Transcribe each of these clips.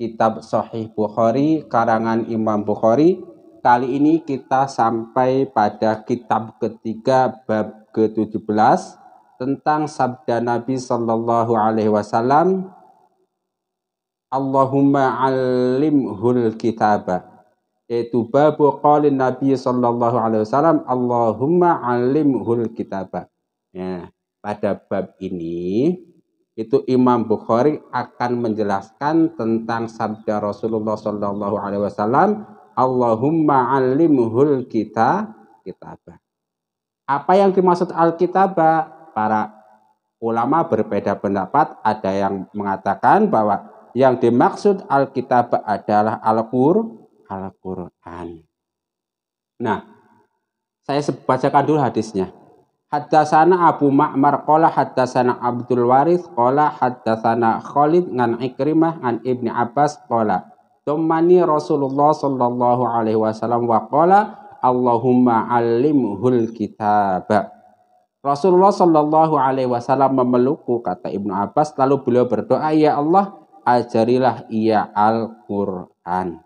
kitab Sahih Bukhari karangan Imam Bukhari. Kali ini kita sampai pada kitab ketiga bab ke-17 tentang sabda Nabi Shallallahu alaihi wasallam Allahumma alimhul kitaba yaitu babu qalin Nabi Shallallahu alaihi wasallam Allahumma alimhul kitaba. Ya, pada bab ini itu Imam Bukhari akan menjelaskan tentang sabda Rasulullah Shallallahu Alaihi Wasallam Allahumma alimhul kita kitabah apa yang dimaksud Alkitabah para ulama berbeda pendapat ada yang mengatakan bahwa yang dimaksud alkitab adalah Al-Qur'an nah saya bacakan dulu hadisnya haddasana Abu Ma'mar qala haddasana Abdul Waris qala haddasana Khalid ngan Ikrimah ngan Ibni Abbas qala Tumani Rasulullah sallallahu alaihi wasallam wa qala Allahumma alimhul kitab. Rasulullah sallallahu alaihi wasallam memelukku kata Ibnu Abbas lalu beliau berdoa ya Allah ajarilah ia Al-Qur'an.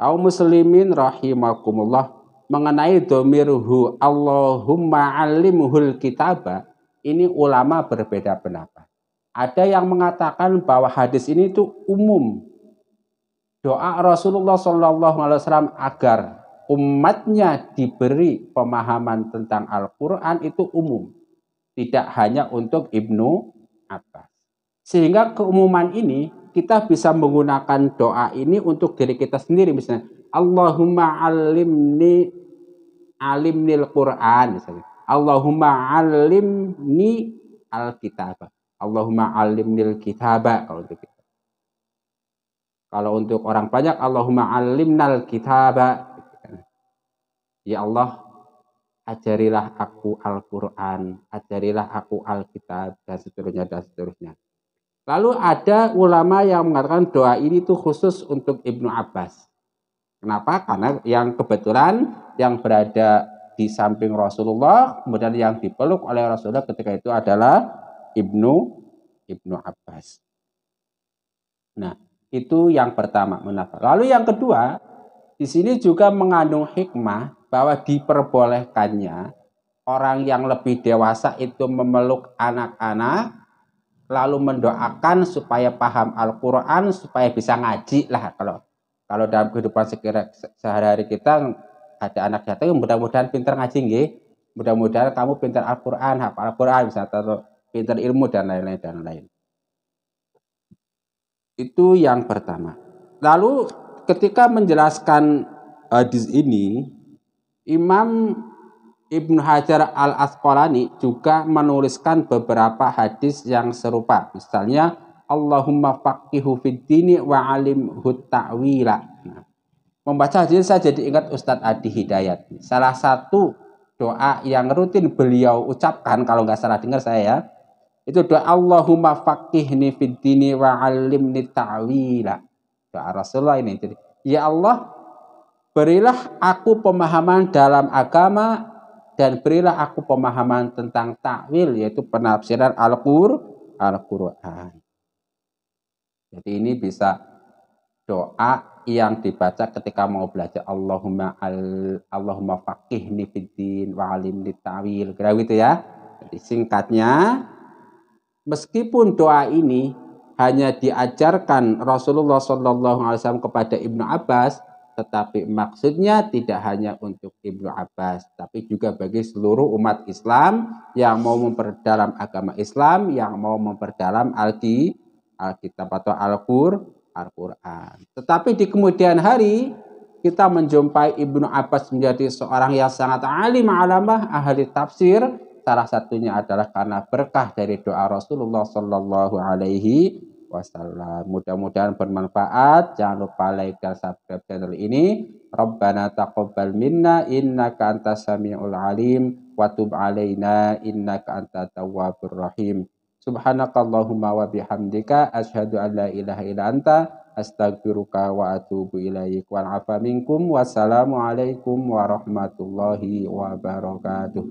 Kaum muslimin rahimakumullah mengenai domirhu Allahumma alimuhul kitaba ini ulama berbeda pendapat. Ada yang mengatakan bahwa hadis ini itu umum. Doa Rasulullah Shallallahu Alaihi Wasallam agar umatnya diberi pemahaman tentang Al-Quran itu umum, tidak hanya untuk Ibnu Abbas. Sehingga keumuman ini kita bisa menggunakan doa ini untuk diri kita sendiri misalnya Allahumma alimni Alim nil Quran misalnya. Allahumma Alim al alkitab. Allahumma nil kitaba kalau untuk kita. Kalau untuk orang banyak Allahumma Alim Nal Kitab. Ya Allah ajarilah aku Al-Quran, ajarilah aku Al Kitab dan seterusnya, dan seterusnya. Lalu ada ulama yang mengatakan doa ini tuh khusus untuk Ibnu Abbas. Kenapa? Karena yang kebetulan yang berada di samping Rasulullah, kemudian yang dipeluk oleh Rasulullah ketika itu adalah Ibnu Ibnu Abbas. Nah, itu yang pertama munafik. Lalu yang kedua, di sini juga mengandung hikmah bahwa diperbolehkannya orang yang lebih dewasa itu memeluk anak-anak lalu mendoakan supaya paham Al-Qur'an supaya bisa ngaji lah kalau kalau dalam kehidupan sehari-hari kita ada anak yatim mudah-mudahan pinter ngaji nggih mudah-mudahan kamu pinter Al-Qur'an hafal Al-Qur'an bisa pinter ilmu dan lain-lain dan lain itu yang pertama lalu ketika menjelaskan hadis ini Imam Ibn Hajar Al Asqalani juga menuliskan beberapa hadis yang serupa. Misalnya, Allahumma faqihu fid dini wa alimhu ta'wila. Membaca hadis saya jadi ingat Ustadz Adi Hidayat. Salah satu doa yang rutin beliau ucapkan kalau nggak salah dengar saya ya. Itu doa Allahumma faqihni fid dini wa alimni ta'wila. Doa Rasulullah ini. Jadi, ya Allah, berilah aku pemahaman dalam agama dan berilah aku pemahaman tentang takwil yaitu penafsiran Al-Qur'an. Al, Al -Quran. Jadi ini bisa doa yang dibaca ketika mau belajar Allahumma al Allahumma faqihni fiddin wa alimni ta'wil. Kira gitu ya. Jadi singkatnya meskipun doa ini hanya diajarkan Rasulullah Shallallahu alaihi wasallam kepada Ibnu Abbas, tetapi maksudnya tidak hanya untuk Ibnu Abbas, tapi juga bagi seluruh umat Islam yang mau memperdalam agama Islam, yang mau memperdalam Al-Qur'an Alkitab atau Al-Qur, Al-Quran. Tetapi di kemudian hari kita menjumpai Ibnu Abbas menjadi seorang yang sangat alim alamah ahli tafsir. Salah satunya adalah karena berkah dari doa Rasulullah Shallallahu Alaihi Wasallam. Mudah-mudahan bermanfaat. Jangan lupa like dan subscribe channel ini. Rabbana taqabbal minna innaka antas samiul alim wa tub alaina innaka antat tawwabur rahim. Subhanakallahumma wa bihamdika asyhadu an la ilaha illa anta astagfiruka wa atubu ilaik wa afa minkum wassalamu alaikum warahmatullahi wabarakatuh.